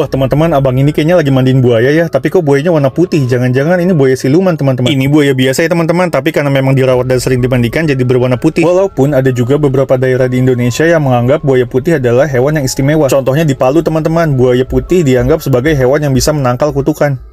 Wah teman-teman, abang ini kayaknya lagi mandiin buaya ya, tapi kok buayanya warna putih? Jangan-jangan ini buaya siluman teman-teman. Ini buaya biasa ya teman-teman, tapi karena memang dirawat dan sering dimandikan jadi berwarna putih. Walaupun ada juga beberapa daerah di Indonesia yang menganggap buaya putih adalah hewan yang istimewa. Contohnya di Palu teman-teman, buaya putih dianggap sebagai hewan yang bisa menangkal kutukan.